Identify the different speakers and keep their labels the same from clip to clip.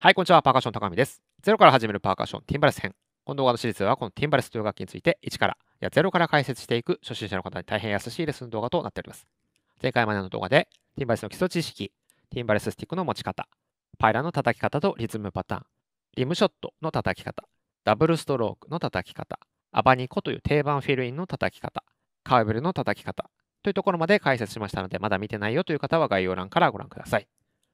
Speaker 1: はい、こんにちは。パーカッション高見です。ゼロから始めるパーカッションティンバレス編。この動画のシリーズは、このティンバレスという楽器について、1から、いや、ゼロから解説していく初心者の方に大変優しいレッスン動画となっております。前回までの動画で、ティンバレスの基礎知識、ティンバレススティックの持ち方、パイラの叩き方とリズムパターン、リムショットの叩き方、ダブルストロークの叩き方、アバニコという定番フィルインの叩き方、カーベルの叩き方、というところまで解説しましたので、まだ見てないよという方は概要欄からご覧ください。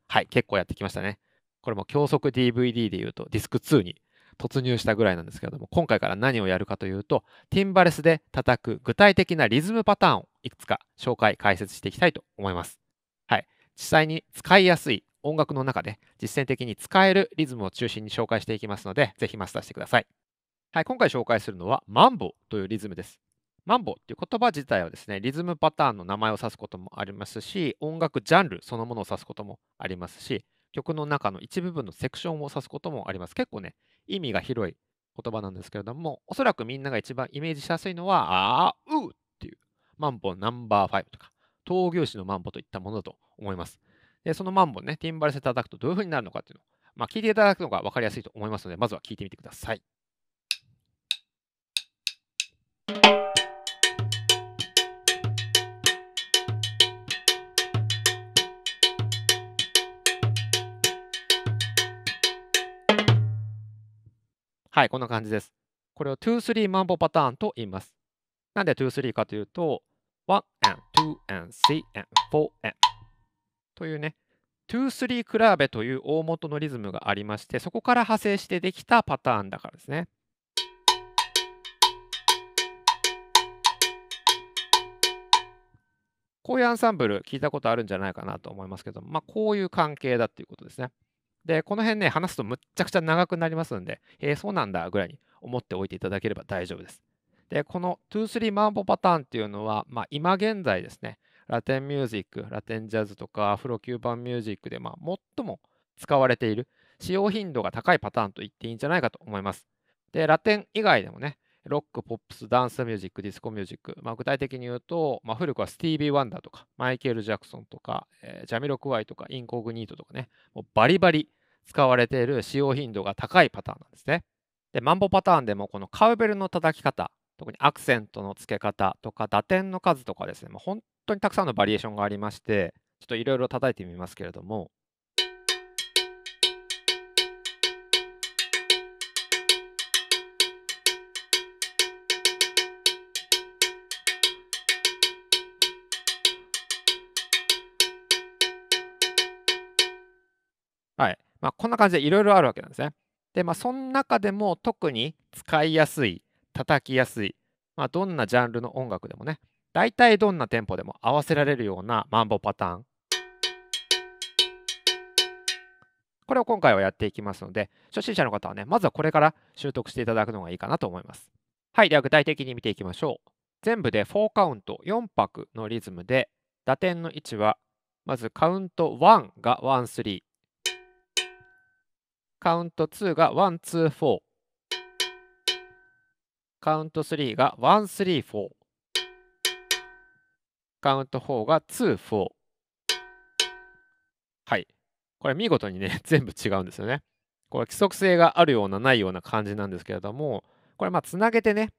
Speaker 1: はい、結構やってきましたね。これも教則 DVD でいうとディスク2に突入したぐらいなんですけれども、今回から何をやるかというと、ティンバレスで叩く具体的なリズムパターンをいくつか紹介、解説していきたいと思います。はい。実際に使いやすい音楽の中で実践的に使えるリズムを中心に紹介していきますので、ぜひマスターしてください。はい、今回紹介するのはマンボというリズムです。マンボっていう言葉自体はですね、リズムパターンの名前を指すこともありますし、音楽ジャンルそのものを指すこともありますし、曲の中の一部分のセクションを指すこともあります。結構ね、意味が広い言葉なんですけれども、おそらくみんなが一番イメージしやすいのは、あーうっていう、マンボナンバー5とか、闘牛士のマンボといったものだと思います。で、そのマンボね、ティンバレスで叩くとどういう風になるのかっていうのを、まあ、聞いていただくのが分かりやすいと思いますので、まずは聞いてみてください。はい、こんな感じです。これを2-3マンボパターンと言います。なんで2-3かというと、1 and 2 and 3 and 4 and というね、2-3比べという大元のリズムがありまして、そこから派生してできたパターンだからですね。こういうアンサンブル聞いたことあるんじゃないかなと思いますけどまあ、こういう関係だっていうことですね。で、この辺ね、話すとむっちゃくちゃ長くなりますんで、えー、そうなんだぐらいに思っておいていただければ大丈夫です。で、この2-3マンボパターンっていうのは、まあ、今現在ですね、ラテンミュージック、ラテンジャズとかアフロキューバンミュージックで、まあ、最も使われている、使用頻度が高いパターンと言っていいんじゃないかと思います。で、ラテン以外でもね、ロック、ポップス、ダンスミュージック、ディスコミュージック、まあ、具体的に言うと、まあ、古くはスティービー・ワンダーとか、マイケル・ジャクソンとか、えー、ジャミロクワイとか、インコグニートとかね、もうバリバリ使われている使用頻度が高いパターンなんですね。で、マンボパターンでもこのカウベルの叩き方、特にアクセントの付け方とか、打点の数とかですね、もう本当にたくさんのバリエーションがありまして、ちょっといろいろ叩いてみますけれども、はい。まあ、こんな感じでいろいろあるわけなんですね。で、まあ、その中でも特に使いやすい、叩きやすい、まあ、どんなジャンルの音楽でもね、大体どんなテンポでも合わせられるようなマンボパターン。これを今回はやっていきますので、初心者の方はね、まずはこれから習得していただくのがいいかなと思います。はい、では具体的に見ていきましょう。全部で4カウント4拍のリズムで、打点の位置は、まずカウント1が1、3、カウント2が1、2、ー。カウント3が1、3、ー。カウント4が2、4。はい。これ見事にね、全部違うんですよね。これ規則性があるようなないような感じなんですけれども、これまあつなげてね、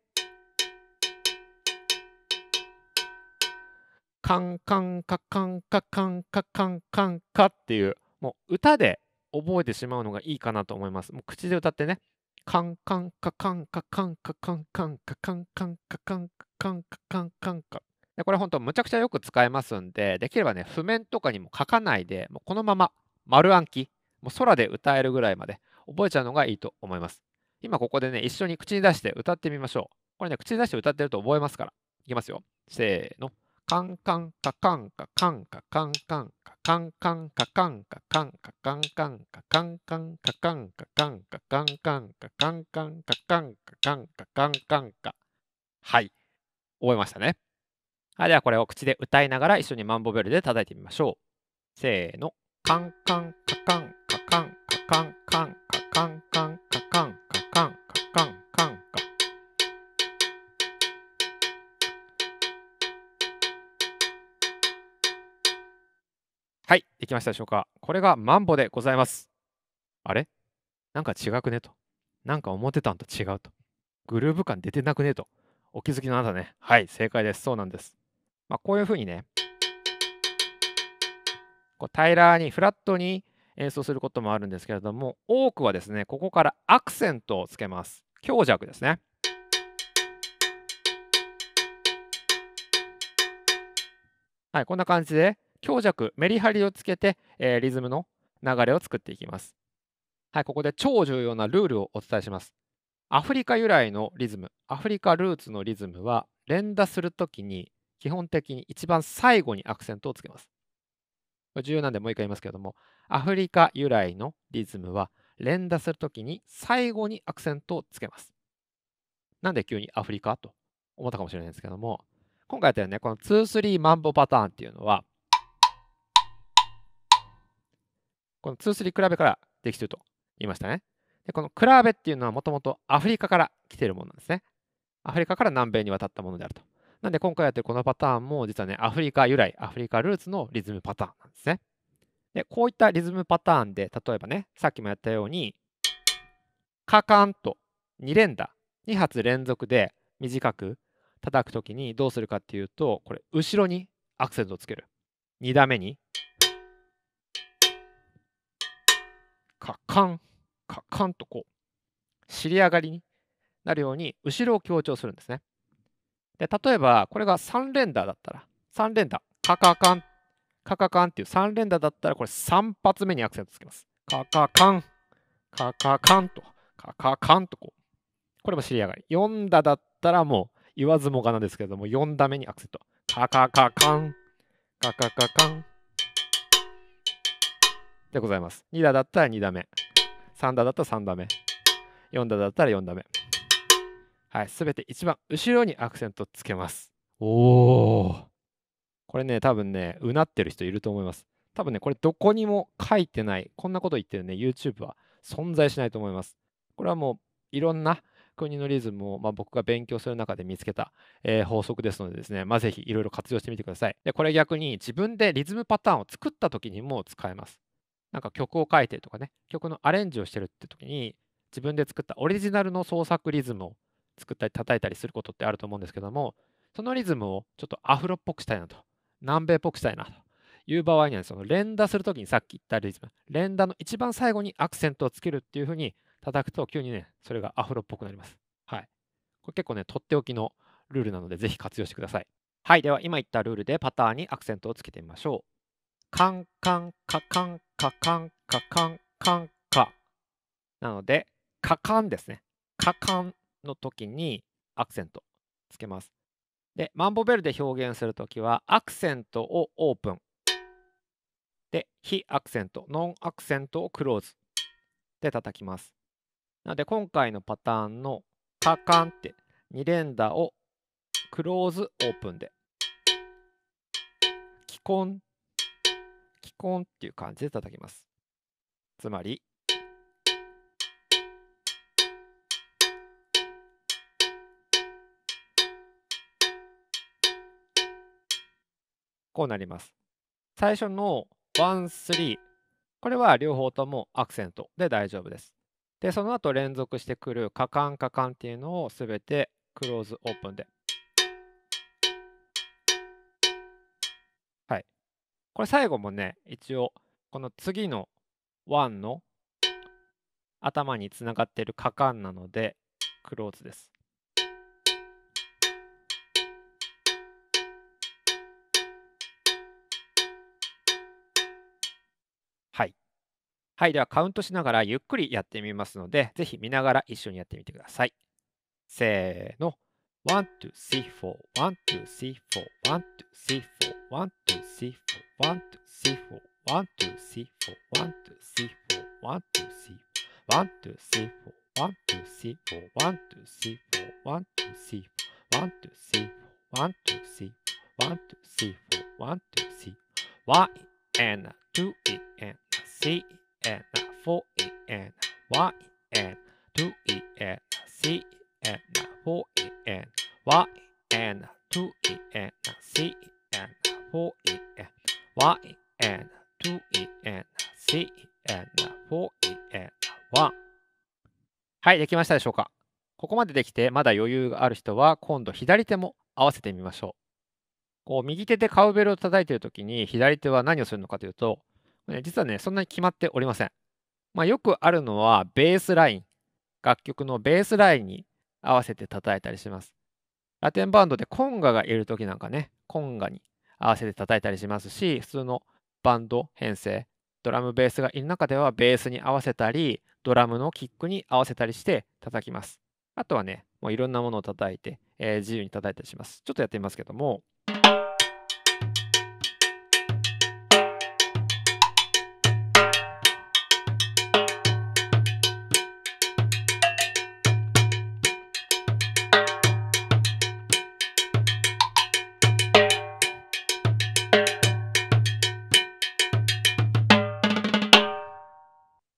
Speaker 1: カンカンカカンカカンカカンカンカっていう、もう歌で覚えてしまうのがいいかなと思います。もう口で歌ってね。カンカンカカンカカンカカンカンカカンカンカカンカンカカンカンカでこれ本当むちゃくちゃよく使えますんで、できればね、譜面とかにも書かないで、もうこのまま丸暗記、もう空で歌えるぐらいまで覚えちゃうのがいいと思います。今ここでね、一緒に口に出して歌ってみましょう。これね、口に出して歌ってると覚えますから。いきますよ。せーの。カンカンカカンカカンカカンカンカカンカンカカンカカンカカンカンカカンカンカカンカカンカカンカンカカンカンカカンカカンカカンカンカはい。覚えましたね。はい。ではこれを口で歌いながら一緒にマンボベルで叩いてみましょう。せーの。カンカンカカンカカンカカンカンカカンカカンカカンカカンはい、できましたでしょうか。これがマンボでございます。あれなんか違くねと。なんか思ってたんと違うと。グルーヴ感出てなくねと。お気づきのあなたね。はい、正解です。そうなんです。まあ、こういうふうにね、こう平らに、フラットに演奏することもあるんですけれども、多くはですね、ここからアクセントをつけます。強弱ですね。はい、こんな感じで、強弱、メリハリをつけて、えー、リズムの流れを作っていきます。はい、ここで超重要なルールをお伝えします。アフリカ由来のリズム、アフリカルーツのリズムは、連打するときに基本的に一番最後にアクセントをつけます。重要なんでもう一回言いますけれども、アフリカ由来のリズムは、連打するときに最後にアクセントをつけます。なんで急にアフリカと思ったかもしれないんですけども、今回やったよね、この2-3マンボパターンっていうのは、この2-3比べからできていると言いましたね。でこのクラーベっていうのはもともとアフリカから来ているものなんですね。アフリカから南米に渡ったものであると。なんで今回やってるこのパターンも実はね、アフリカ由来、アフリカルーツのリズムパターンなんですね。で、こういったリズムパターンで、例えばね、さっきもやったように、カカンと2連打、2発連続で短く叩くときにどうするかっていうと、これ、後ろにアクセントをつける。2打目にカカン、カカンとこう、尻上がりになるように、後ろを強調するんですね。で、例えば、これが3連打だったら、3連打、カカカン、カカカンっていう3連打だったら、これ3発目にアクセントつけます。カカカン、カカカンと、カカカンとこう。これも尻上がり。4打だったらもう言わずもがなですけれども、4打目にアクセント。カカカカン、カカカカン。でございます。2打だったら2打目。3打だったら3打目。4打だったら4打目。はい、すべて一番後ろにアクセントつけます。おお。これね、多分ね、うなってる人いると思います。多分ね、これどこにも書いてない、こんなこと言ってるね、YouTube は存在しないと思います。これはもういろんな国のリズムを、まあ、僕が勉強する中で見つけた、えー、法則ですのでですね、まあ、ぜひいろいろ活用してみてください。で、これ逆に自分でリズムパターンを作った時にも使えます。なんか曲を書いてるとかね、曲のアレンジをしてるって時に、自分で作ったオリジナルの創作リズムを作ったり叩いたりすることってあると思うんですけども、そのリズムをちょっとアフロっぽくしたいなと、南米っぽくしたいなという場合には、その連打するときにさっき言ったリズム、連打の一番最後にアクセントをつけるっていうふうに叩くと、急にね、それがアフロっぽくなります。はい。これ結構ね、とっておきのルールなので、ぜひ活用してください。はい。では、今言ったルールでパターンにアクセントをつけてみましょう。カンカンカカンカカンカカンカンカなのでカカンですねカカンの時にアクセントつけますでマンボベルで表現する時はアクセントをオープンで非アクセントノンアクセントをクローズで叩きますなので今回のパターンのカカンって2連打をクローズオープンで既婚きコンっていう感じで叩きます。つまり、こうなります。最初の1、3、これは両方ともアクセントで大丈夫です。で、その後連続してくるカカンカカンっていうのをすべてクローズオープンでこれ最後もね、一応、この次の1の頭につながっている果敢なので、クローズです。はい。はい、ではカウントしながらゆっくりやってみますので、ぜひ見ながら一緒にやってみてください。せーの。One One, two, three, four. One, two, three, four. One, two, three, four. One, two, three, four. One, two, three, four. One, two, three, four. One, two, three, four. One, two, three. One, two, three, four. One, two, three, four. One, two, three, four. One, two, three, four. One, two, three, four. One, two, three, four. One, two, three, four. One, two, three. One and two and three and four and one and two and three. n four n one n two n three n four n one n two n three n four n one はい、できましたでしょうかここまでできてまだ余裕がある人は今度左手も合わせてみましょう。こう右手でカウベルを叩いているときに左手は何をするのかというと、実はね、そんなに決まっておりません。まあ、よくあるのはベースライン。楽曲のベースラインに合わせて叩いたりします。ラテンバンドでコンガがいる時なんかね、コンガに合わせて叩いたりしますし、普通のバンド編成、ドラムベースがいる中ではベースに合わせたり、ドラムのキックに合わせたりして叩きます。あとはね、もういろんなものを叩いて、えー、自由に叩いたりします。ちょっとやってみますけども、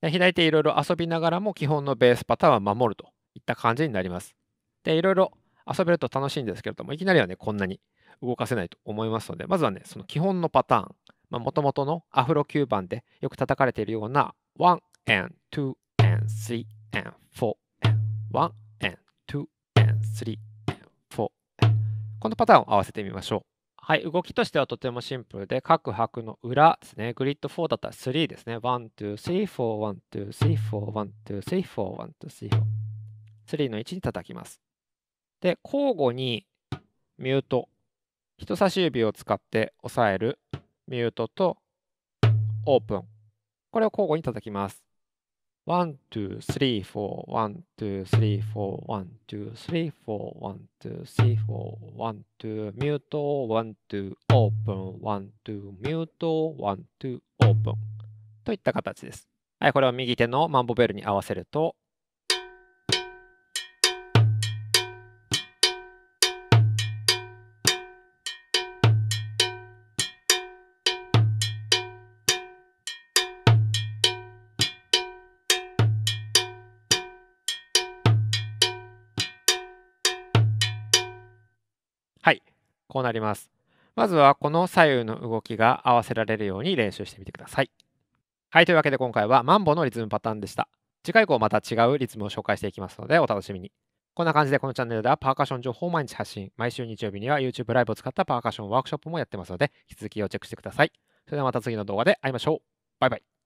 Speaker 1: 左手いろいろ遊びながらも基本のベースパターンは守るといった感じになります。で、いろいろ遊べると楽しいんですけれども、いきなりはね、こんなに動かせないと思いますので、まずはね、その基本のパターン、まと元々のアフロ9番でよく叩かれているような 1&2&3&4 1&2&3&4 このパターンを合わせてみましょう。はい、動きとしてはとてもシンプルで、各拍の裏ですね、グリッド4だったら3ですね。1、2、3、4、1、2、3、4、1、2、3、4、1、2、3、4。3の位置に叩きます。で、交互にミュート、人差し指を使って押さえるミュートとオープン。これを交互に叩きます。ワン、ツー、スリー、フォー、ワン、ツー、スリー、フォー、ワン、ツー、スリー、フォー、ワン、ツー、スリー、フォー、ワン、ツー、ミュート、ワン、ツー、オープン、ワン、ツー、ミュート、ワン、ツー、オープン。といった形です。はい、これを右手のマンボベルに合わせると、こうなります。まずはこの左右の動きが合わせられるように練習してみてください。はい、というわけで今回はマンボのリズムパターンでした。次回以降また違うリズムを紹介していきますのでお楽しみに。こんな感じでこのチャンネルではパーカッション情報を毎日発信、毎週日曜日には YouTube ライブを使ったパーカッションワークショップもやってますので、引き続きをチェックしてください。それではまた次の動画で会いましょう。バイバイ。